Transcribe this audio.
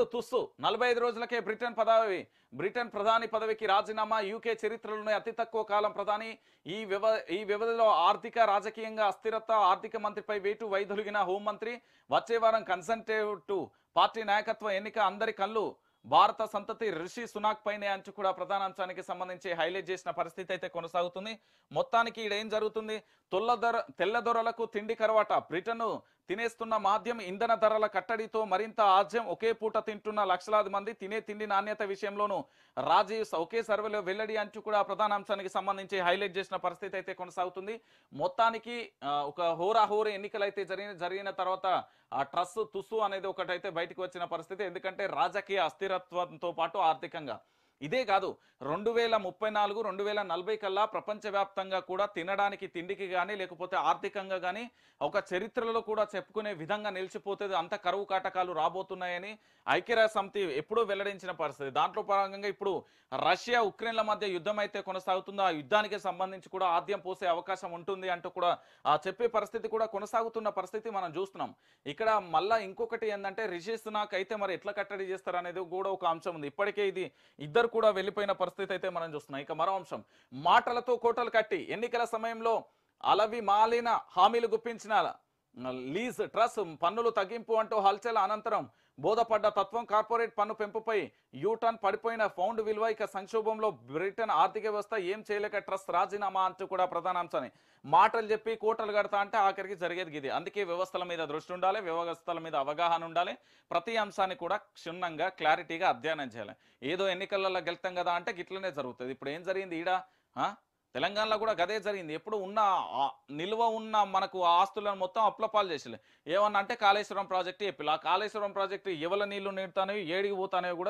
తుస్సు తుస్సు నలభై ఐదు రోజులకే బ్రిటన్ పదవి బ్రిటన్ ప్రధాని పదవికి రాజీనామా యూకే చరిత్రలోనే అతి తక్కువ కాలం ప్రధాని ఈ వ్యవ ఈ వ్యవధిలో ఆర్థిక రాజకీయంగా అస్థిరత ఆర్థిక మంత్రిపై వేటు వైదొలిగిన హోంమంత్రి వచ్చే వారం కన్సల్టేటివ్ పార్టీ నాయకత్వ ఎన్నిక అందరి కళ్ళు భారత సంతతి రిషి సునాక్ పైనే అంచు కూడా ప్రధాన అంశానికి సంబంధించి హైలైట్ చేసిన పరిస్థితి అయితే కొనసాగుతుంది మొత్తానికి ఈడేం జరుగుతుంది తొల్లదొర తెల్లదొరలకు తిండి కరవాట బ్రిటన్ తినేస్తున్న మాధ్యం ఇంధన ధరల కట్టడితో మరింత ఆజ్యం ఒకే పూట తింటున్న లక్షలాది మంది తినే తిండి నాణ్యత విషయంలోనూ రాజీవ్ ఒకే సర్వేలో వెల్లడి అంటూ కూడా ప్రధాన అంశానికి సంబంధించి హైలైట్ చేసిన పరిస్థితి అయితే కొనసాగుతుంది మొత్తానికి ఒక హోరాహోరీ ఎన్నికలు అయితే జరిగిన జరిగిన తర్వాత ఆ ట్రస్ తుసు అనేది ఒకటైతే బయటకు వచ్చిన పరిస్థితి ఎందుకంటే రాజకీయ అస్థిరత్వంతో పాటు ఆర్థికంగా ఇదే కాదు రెండు వేల ముప్పై నాలుగు రెండు వేల నలభై కల్లా ప్రపంచవ్యాప్తంగా కూడా తినడానికి తిండికి కానీ లేకపోతే ఆర్థికంగా కానీ ఒక చరిత్రలో కూడా చెప్పుకునే విధంగా నిలిచిపోతుంది అంత కరువు కాటకాలు రాబోతున్నాయని ఐక్యరాజ్య సమితి ఎప్పుడూ వెల్లడించిన పరిస్థితి దాంట్లో భాగంగా ఇప్పుడు రష్యా ఉక్రెయిన్ల మధ్య యుద్ధం అయితే కొనసాగుతుందో ఆ యుద్ధానికి సంబంధించి కూడా ఆద్యం పోసే అవకాశం ఉంటుంది అంటూ కూడా చెప్పే పరిస్థితి కూడా కొనసాగుతున్న పరిస్థితి మనం చూస్తున్నాం ఇక్కడ మళ్ళా ఇంకొకటి ఏంటంటే రిషి నాకు అయితే మరి ఎట్లా కట్టడి చేస్తారు అనేది కూడా ఒక అంశం ఉంది ఇప్పటికే ఇది ఇద్దరు అందరూ కూడా వెళ్ళిపోయిన పరిస్థితి అయితే మనం చూస్తున్నాం ఇక మరో అంశం మాటలతో కోటలు కట్టి ఎన్నికల సమయంలో అలవి మాలిన హామీలు గుప్పించిన లీజ్ ట్రస్ పన్నులు తగ్గింపు అంటూ హల్చల్ అనంతరం బోధపడ్డ తత్వం కార్పొరేట్ పన్ను పెంపుపై యూటర్న్ పడిపోయిన పౌండ్ విలువ ఇక సంక్షోభంలో బ్రిటన్ ఆర్థిక వ్యవస్థ ఏం చేయలేక ట్రస్ట్ రాజీనామా అంటూ కూడా ప్రధాన అంశాన్ని మాటలు చెప్పి కోటలు కడతా అంటే ఆఖరికి జరిగేది ఇది అందుకే వ్యవస్థల మీద దృష్టి ఉండాలి వ్యవస్థల మీద అవగాహన ఉండాలి ప్రతి అంశాన్ని కూడా క్షుణ్ణంగా క్లారిటీగా అధ్యయనం చేయాలి ఏదో ఎన్నికలలో గెలుతాం కదా అంటే గిట్లనే జరుగుతుంది ఇప్పుడు ఏం జరిగింది ఈడ తెలంగాణలో కూడా గదే జరిగింది ఎప్పుడు ఉన్న నిల్వ ఉన్న మనకు ఆస్తులను మొత్తం అప్లపాలు చేసలే ఏమన్నా అంటే కాళేశ్వరం ప్రాజెక్టు ఎప్పిల్ కాళేశ్వరం ప్రాజెక్టు ఎవల నీళ్లు నీడుతానో ఏడికి కూడా